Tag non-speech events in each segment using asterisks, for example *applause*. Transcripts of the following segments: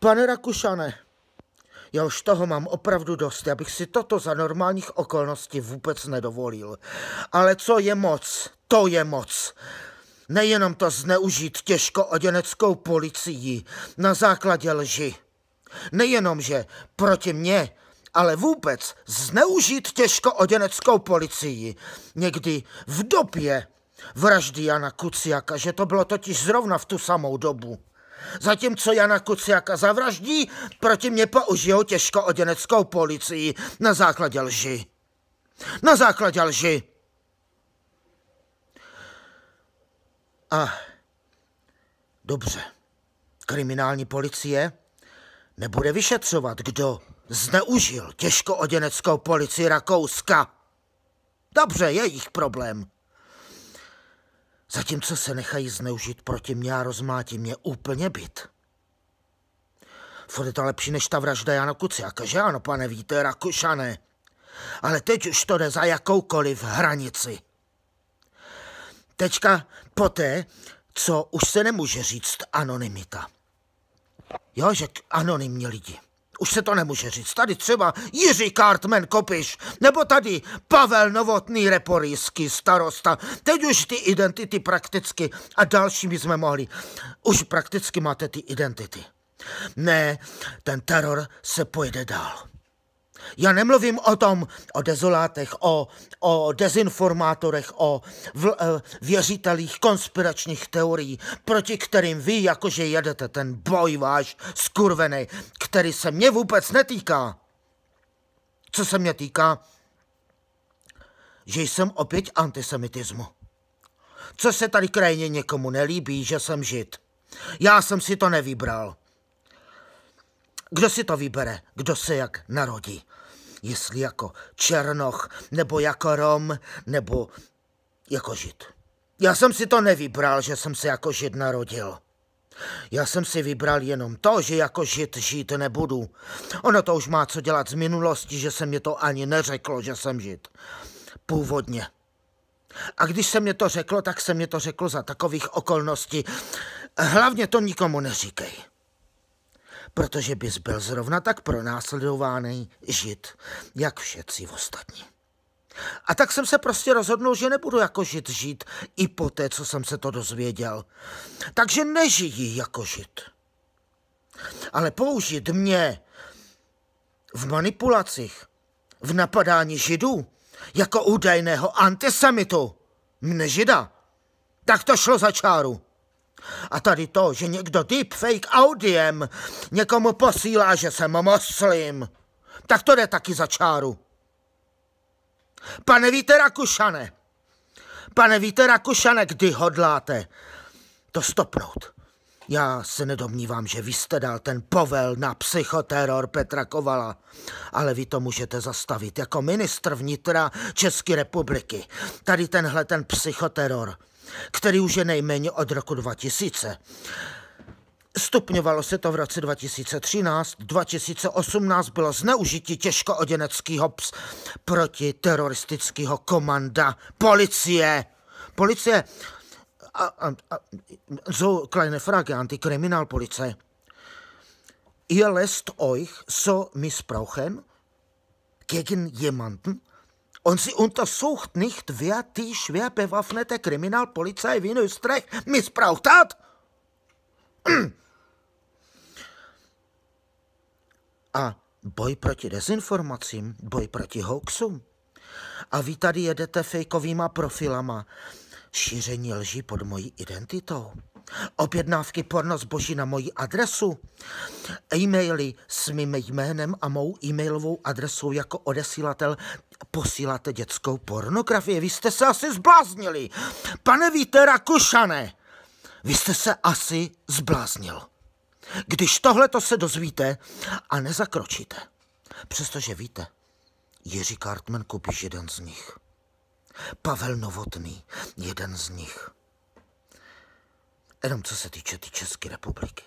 Pane Rakušane, já už toho mám opravdu dost, já bych si toto za normálních okolností vůbec nedovolil. Ale co je moc, to je moc. Nejenom to zneužít těžko oděneckou policií na základě lži. Nejenom, že proti mně, ale vůbec zneužít těžko oděneckou policii. Někdy v době vraždy Jana Kuciaka, že to bylo totiž zrovna v tu samou dobu. Zatímco Jana Kuciaka zavraždí, proti mě použijou těžko oděneckou policii na základě lži. Na základě lži. A dobře, kriminální policie nebude vyšetřovat, kdo zneužil těžko oděneckou policii Rakouska. Dobře, je jejich problém. Zatímco se nechají zneužít proti mě a rozmlátí mě úplně byt. Furt je to lepší než ta vražda Jana Kuciaka, že ano, pane víte, Rakušané? Ale teď už to jde za jakoukoliv hranici. Teďka poté, co už se nemůže říct anonymita. Jo, že anonymní lidi už se to nemůže říct, tady třeba Jiří Kartman Kopiš, nebo tady Pavel Novotný Reporýský starosta. Teď už ty identity prakticky a další by jsme mohli. Už prakticky máte ty identity. Ne, ten teror se pojede dál. Já nemluvím o tom, o dezolátech, o, o dezinformátorech, o vl, eh, věřitelích konspiračních teorií, proti kterým vy jakože jedete ten boj váš skurvený, který se mě vůbec netýká. Co se mě týká, že jsem opět antisemitismu. Co se tady krajně někomu nelíbí, že jsem žid. Já jsem si to nevybral. Kdo si to vybere, kdo se jak narodí jestli jako Černoch, nebo jako Rom, nebo jako Žid. Já jsem si to nevybral, že jsem se jako Žid narodil. Já jsem si vybral jenom to, že jako Žid žít nebudu. Ono to už má co dělat z minulosti, že se mě to ani neřeklo, že jsem Žid. Původně. A když se mě to řeklo, tak se mě to řeklo za takových okolností. Hlavně to nikomu neříkej protože bys byl zrovna tak pronásledovaný žid, jak všetci ostatní. A tak jsem se prostě rozhodnul, že nebudu jako žid žít i po té, co jsem se to dozvěděl. Takže nežijí jako žid. Ale použít mě v manipulacích, v napadání židů, jako údajného antisemitu, mne žida, tak to šlo za čáru. A tady to, že někdo deepfake audiem někomu posílá, že jsem moslim, tak to jde taky za čáru. Pane Víte Rakušane, pane Víte Rakušane, kdy hodláte to stopnout? Já se nedomnívám, že vy jste dal ten povel na psychoteror Petra Kovala, ale vy to můžete zastavit jako ministr vnitra České republiky. Tady tenhle ten psychoteror který už je nejméně od roku 2000. Stupňovalo se to v roce 2013, 2018 bylo zneužití těžko oděneckého ps proti teroristického komanda policie. Policie, a, a, a, so kleine Frage antikriminál policie. Je lest euch so misbrauchen gegen jemanden, Und sie untersucht nicht, wer die schwer bewaffnete Kriminalpolizei Wien Österreich missbraucht hat. A boj proti dezinformacím, boj proti hoaxům. A vy tady jedete fejkovýma profilama. Šíření lží pod mojí identitou objednávky porno zboží na moji adresu, e-maily s mým jménem a mou e-mailovou adresou jako odesílatel posíláte dětskou pornografii. Vy jste se asi zbláznili. Pane Víte Rakušane, vy jste se asi zbláznil. Když tohle to se dozvíte a nezakročíte, přestože víte, Jiří Kartman kupíš jeden z nich. Pavel Novotný, jeden z nich. Jenom co se týče ty České republiky.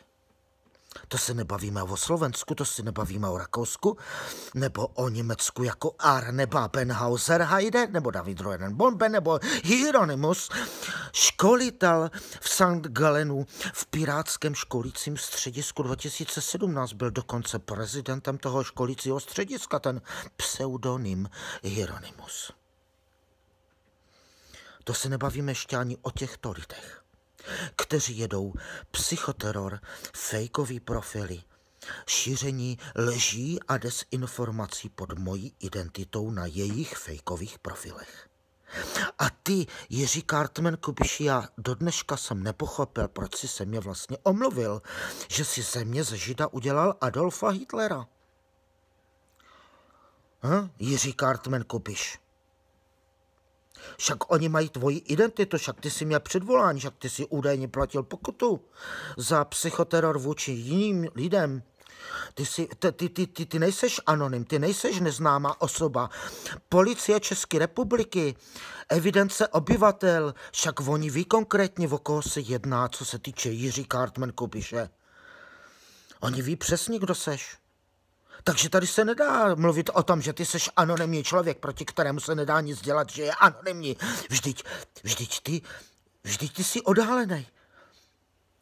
To se nebavíme o Slovensku, to se nebavíme o Rakousku, nebo o Německu jako Arneba Benhauser Heide, nebo David Roenen Bombe, nebo Hieronymus, školitel v St. Galenu v Pirátském školícím středisku 2017. Byl dokonce prezidentem toho školícího střediska, ten pseudonym Hieronymus. To se nebavíme ještě ani o těchto lidech kteří jedou psychoteror, fejkový profily, šíření lží a desinformací pod mojí identitou na jejich fejkových profilech. A ty, Jiří Cartman Kubiši, já do dneška jsem nepochopil, proč si se mě vlastně omluvil, že si ze mě ze Žida udělal Adolfa Hitlera. Hm? Jiří Cartman Kubiš. Však oni mají tvoji identitu, však ty jsi měl předvolání, však ty jsi údajně platil pokutu za psychoteror vůči jiným lidem. Ty, jsi, ty, ty, ty, ty, nejseš anonym, ty nejseš neznámá osoba. Policie České republiky, evidence obyvatel, však oni ví konkrétně, o koho se jedná, co se týče Jiří Kartman Kubiše. Oni ví přesně, kdo seš. Takže tady se nedá mluvit o tom, že ty seš anonymní člověk, proti kterému se nedá nic dělat, že je anonymní. Vždyť, vždyť ty, vždyť ty jsi odhalený.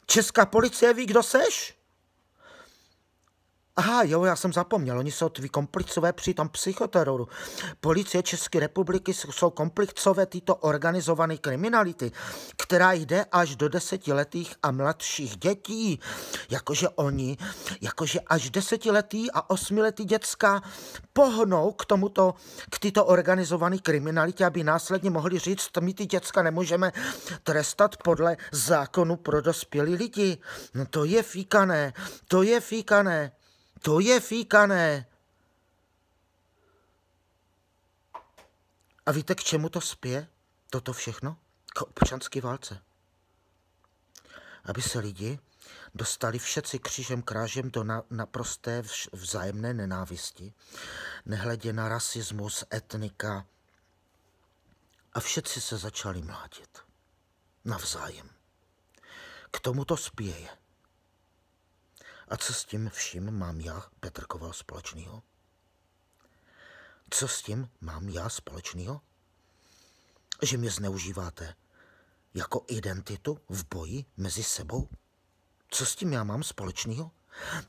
Česká policie ví, kdo seš? Aha, jo, já jsem zapomněl, oni jsou tví komplicové při tom psychoteroru. Policie České republiky jsou komplicové tyto organizované kriminality, která jde až do desetiletých a mladších dětí. Jakože oni, jakože až desetiletý a osmiletý děcka pohnou k tomuto, k tyto organizované kriminalitě, aby následně mohli říct, my ty děcka nemůžeme trestat podle zákonu pro dospělí lidi. No to je fíkané, to je fíkané. To je fíkané. A víte, k čemu to spě? Toto všechno? K občanský válce. Aby se lidi dostali všetci křížem krážem do na, naprosté vzájemné nenávisti, nehledě na rasismus, etnika. A všetci se začali mlátit. Navzájem. K tomu to spěje. A co s tím vším mám já, Petr Koval, společného? Co s tím mám já společného? Že mě zneužíváte jako identitu v boji mezi sebou? Co s tím já mám společného?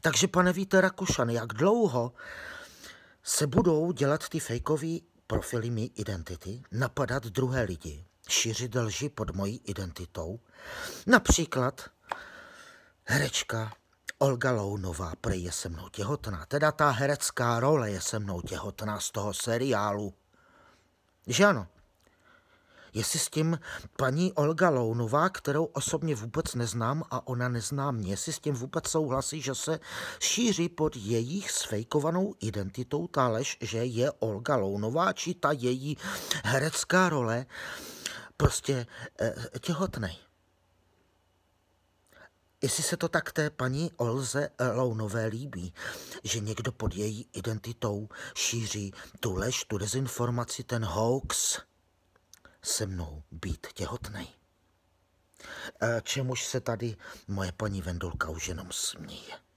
Takže, pane Víte Rakušan, jak dlouho se budou dělat ty fejkový profily mý identity, napadat druhé lidi, šířit lži pod mojí identitou? Například herečka Olga Lounová prej je se mnou těhotná, teda ta herecká role je se mnou těhotná z toho seriálu. Že ano? Jestli s tím paní Olga Lounová, kterou osobně vůbec neznám a ona nezná mě, si s tím vůbec souhlasí, že se šíří pod jejich sfejkovanou identitou ta lež, že je Olga Lounová, či ta její herecká role, prostě eh, těhotnej jestli se to tak té paní Olze Lounové líbí, že někdo pod její identitou šíří tu lež, tu dezinformaci, ten hoax se mnou být těhotný. Čemuž se tady moje paní Vendulka už jenom smíje.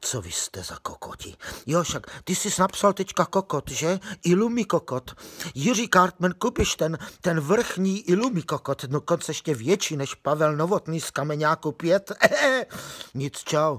Co vy jste za kokoti? Jo, však ty jsi napsal teďka kokot, že? Ilumi kokot. Jiří Kartman Kupiš, ten, ten vrchní Ilumi kokot, dokonce no ještě větší než Pavel Novotný z Kameňáku 5. *laughs* Nic, čau.